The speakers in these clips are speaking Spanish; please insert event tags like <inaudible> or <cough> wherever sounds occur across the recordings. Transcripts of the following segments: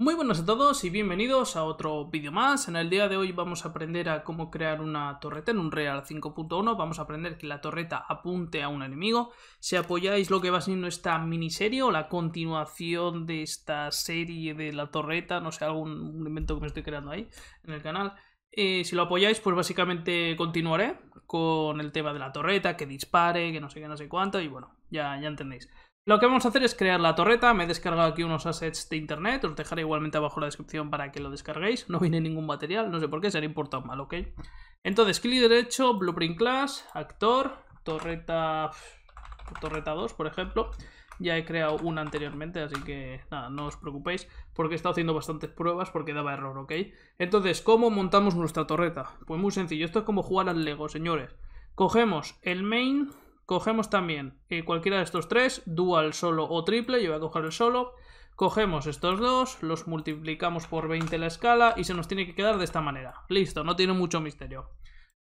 Muy buenas a todos y bienvenidos a otro vídeo más. En el día de hoy vamos a aprender a cómo crear una torreta en un Real 5.1. Vamos a aprender que la torreta apunte a un enemigo. Si apoyáis lo que va siendo esta miniserie o la continuación de esta serie de la torreta, no sé, algún invento que me estoy creando ahí en el canal, eh, si lo apoyáis, pues básicamente continuaré con el tema de la torreta, que dispare, que no sé qué, no sé cuánto, y bueno, ya, ya entendéis. Lo que vamos a hacer es crear la torreta, me he descargado aquí unos assets de internet, os dejaré igualmente abajo la descripción para que lo descarguéis, no viene ningún material, no sé por qué, se haría importado mal, ¿ok? Entonces, clic derecho, Blueprint Class, Actor, Torreta, torreta 2, por ejemplo, ya he creado una anteriormente, así que nada, no os preocupéis, porque he estado haciendo bastantes pruebas porque daba error, ¿ok? Entonces, ¿cómo montamos nuestra torreta? Pues muy sencillo, esto es como jugar al Lego, señores. Cogemos el main, Cogemos también eh, cualquiera de estos tres, dual, solo o triple, yo voy a coger el solo. Cogemos estos dos, los multiplicamos por 20 la escala y se nos tiene que quedar de esta manera. Listo, no tiene mucho misterio.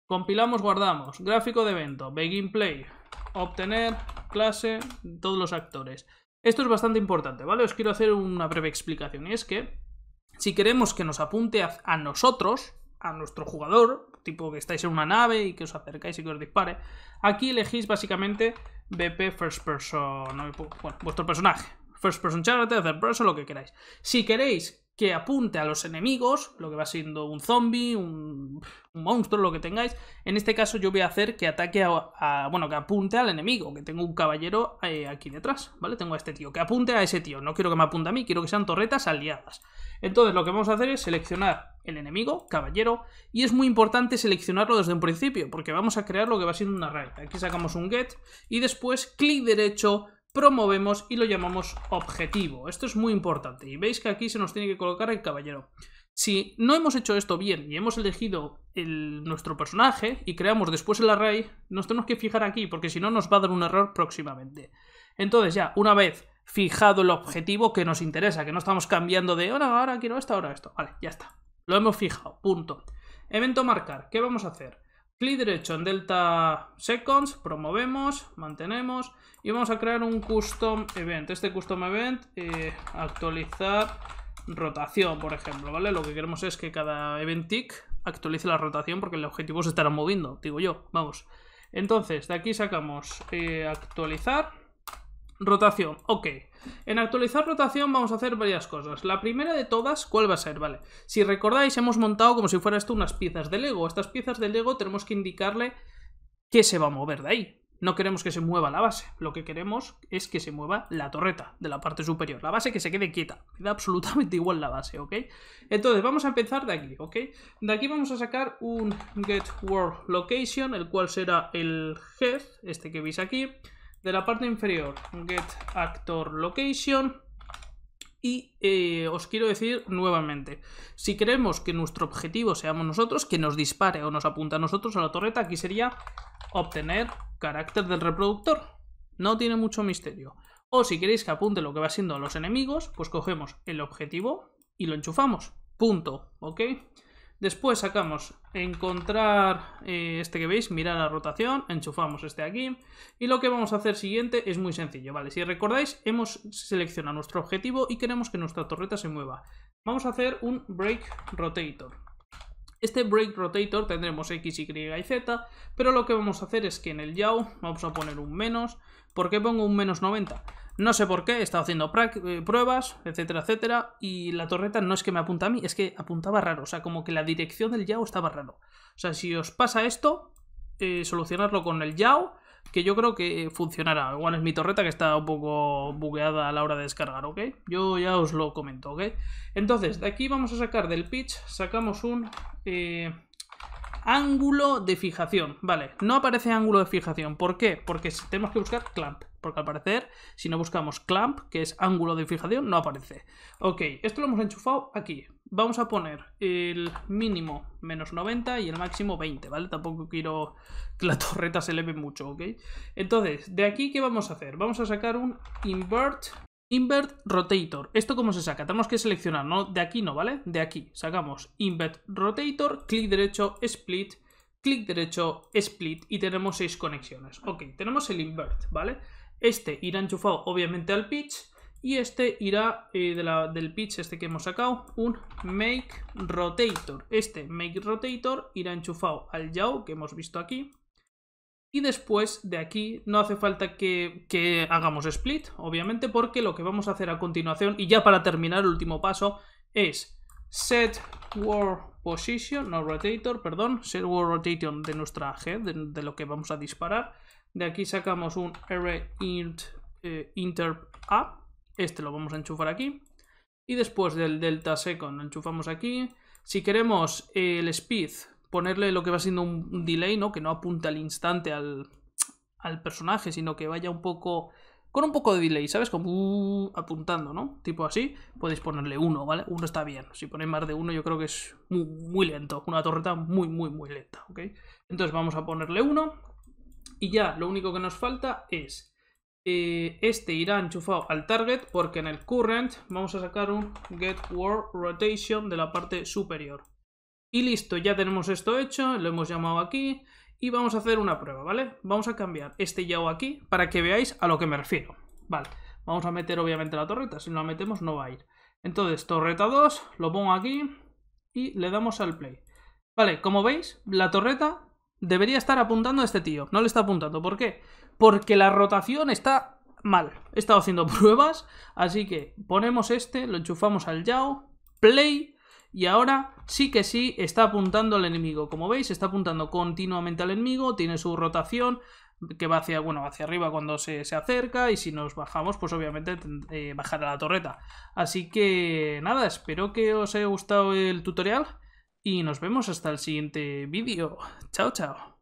Compilamos, guardamos. Gráfico de evento, begin play, obtener, clase, todos los actores. Esto es bastante importante, ¿vale? Os quiero hacer una breve explicación y es que si queremos que nos apunte a nosotros, a nuestro jugador, tipo que estáis en una nave y que os acercáis y que os dispare. Aquí elegís básicamente BP First Person, bueno, vuestro personaje. First Person Character, Third Person, lo que queráis. Si queréis que apunte a los enemigos, lo que va siendo un zombie, un, monstruo, lo que tengáis. En este caso yo voy a hacer que ataque a, bueno, que apunte al enemigo, que tengo un caballero eh, aquí detrás, ¿vale? Tengo a este tío, que apunte a ese tío, no quiero que me apunte a mí, quiero que sean torretas aliadas. Entonces lo que vamos a hacer es seleccionar el enemigo, caballero, y es muy importante seleccionarlo desde un principio, porque vamos a crear lo que va a siendo un array. Aquí sacamos un get y después clic derecho, promovemos y lo llamamos objetivo. Esto es muy importante y veis que aquí se nos tiene que colocar el caballero. Si no hemos hecho esto bien y hemos elegido el, nuestro personaje y creamos después el array, nos tenemos que fijar aquí porque si no nos va a dar un error próximamente. Entonces ya, una vez fijado el objetivo que nos interesa, que no estamos cambiando de ahora, ahora quiero esto, ahora esto. Vale, ya está. Lo hemos fijado, punto. Evento marcar, ¿qué vamos a hacer? Clic derecho en delta seconds, promovemos, mantenemos y vamos a crear un custom event. Este custom event, eh, actualizar rotación, por ejemplo, ¿vale? Lo que queremos es que cada event tick actualice la rotación porque el objetivo se estará moviendo, digo yo, vamos. Entonces, de aquí sacamos eh, actualizar Rotación, ok. En actualizar rotación vamos a hacer varias cosas. La primera de todas, ¿cuál va a ser? Vale, si recordáis hemos montado como si fuera esto unas piezas de Lego. Estas piezas de Lego tenemos que indicarle que se va a mover de ahí. No queremos que se mueva la base, lo que queremos es que se mueva la torreta de la parte superior, la base que se quede quieta, queda absolutamente <laughs> igual la base, ¿ok? Entonces vamos a empezar de aquí, ¿ok? De aquí vamos a sacar un get world location, el cual será el head, este que veis aquí, de la parte inferior, get actor location. Y eh, os quiero decir nuevamente, si queremos que nuestro objetivo seamos nosotros, que nos dispare o nos apunta a nosotros a la torreta, aquí sería obtener carácter del reproductor. No tiene mucho misterio. O si queréis que apunte lo que va siendo a los enemigos, pues cogemos el objetivo y lo enchufamos. Punto, ¿ok? Después sacamos encontrar eh, este que veis, mirar la rotación, enchufamos este aquí y lo que vamos a hacer siguiente es muy sencillo, ¿vale? Si recordáis, hemos seleccionado nuestro objetivo y queremos que nuestra torreta se mueva. Vamos a hacer un break rotator, este break rotator tendremos X, Y y Z, pero lo que vamos a hacer es que en el yaw vamos a poner un menos. ¿Por qué pongo un menos 90? No sé por qué, he estado haciendo eh, pruebas, etcétera, etcétera, y la torreta no es que me apunta a mí, es que apuntaba raro, o sea, como que la dirección del yaw estaba raro. O sea, si os pasa esto, eh, solucionarlo con el yaw que yo creo que funcionará. Igual es mi torreta que está un poco bugueada a la hora de descargar, ¿ok? Yo ya os lo comento, ¿ok? Entonces, de aquí vamos a sacar del pitch, sacamos un... Eh, ángulo de fijación, vale, no aparece ángulo de fijación, ¿por qué? Porque tenemos que buscar clamp, porque al parecer, si no buscamos clamp, que es ángulo de fijación, no aparece. Ok, esto lo hemos enchufado aquí, vamos a poner el mínimo menos 90 y el máximo 20, ¿vale? Tampoco quiero que la <laughs> torreta se eleve mucho, ¿ok? Entonces, de aquí, ¿qué vamos a hacer? Vamos a sacar un invert, invert rotator. ¿Esto cómo se saca? Tenemos que seleccionar, ¿no? De aquí no, ¿vale? De aquí. Sacamos invert rotator, clic derecho, split, clic derecho, split y tenemos seis conexiones. Ok, tenemos el invert, ¿vale? Este irá enchufado obviamente al pitch y este irá eh, de la, del pitch este que hemos sacado, un make rotator. Este make rotator irá enchufado al yaw que hemos visto aquí. Y después de aquí no hace falta que, hagamos split, obviamente, porque lo que vamos a hacer a continuación, y ya para terminar el último paso, es set world position, no rotator, perdón, set world rotation de nuestra head, de, lo que vamos a disparar. De aquí sacamos un array int eh, interp up este lo vamos a enchufar aquí. Y después del delta second lo enchufamos aquí. Si queremos eh, el speed, ponerle lo que va siendo un, delay, ¿no? Que no apunta al instante al, personaje, sino que vaya un poco... Con un poco de delay, ¿sabes? Como uh, apuntando, ¿no? Tipo así. Podéis ponerle uno, ¿vale? Uno está bien. Si ponéis más de uno, yo creo que es muy, muy lento. Una torreta muy, muy, muy lenta, ¿ok? Entonces vamos a ponerle uno. Y ya, lo único que nos falta es eh, este irá enchufado al target porque en el current vamos a sacar un get world rotation de la parte superior. Y listo, ya tenemos esto hecho, lo hemos llamado aquí y vamos a hacer una prueba, ¿vale? Vamos a cambiar este yao aquí para que veáis a lo que me refiero. Vale, vamos a meter obviamente la torreta, si no la metemos no va a ir. Entonces, torreta 2, lo pongo aquí y le damos al play. Vale, como veis, la torreta debería estar apuntando a este tío, no le está apuntando, ¿por qué? porque la rotación está mal. He estado haciendo <laughs> pruebas, así que ponemos este, lo enchufamos al Yao, play, y ahora sí que sí está apuntando al enemigo. Como veis, está apuntando continuamente al enemigo, tiene su rotación que va hacia, bueno, hacia arriba cuando se, acerca y si nos bajamos, pues obviamente eh, bajará la torreta. Así que nada, espero que os haya gustado el tutorial y nos vemos hasta el siguiente vídeo. Chao, chao.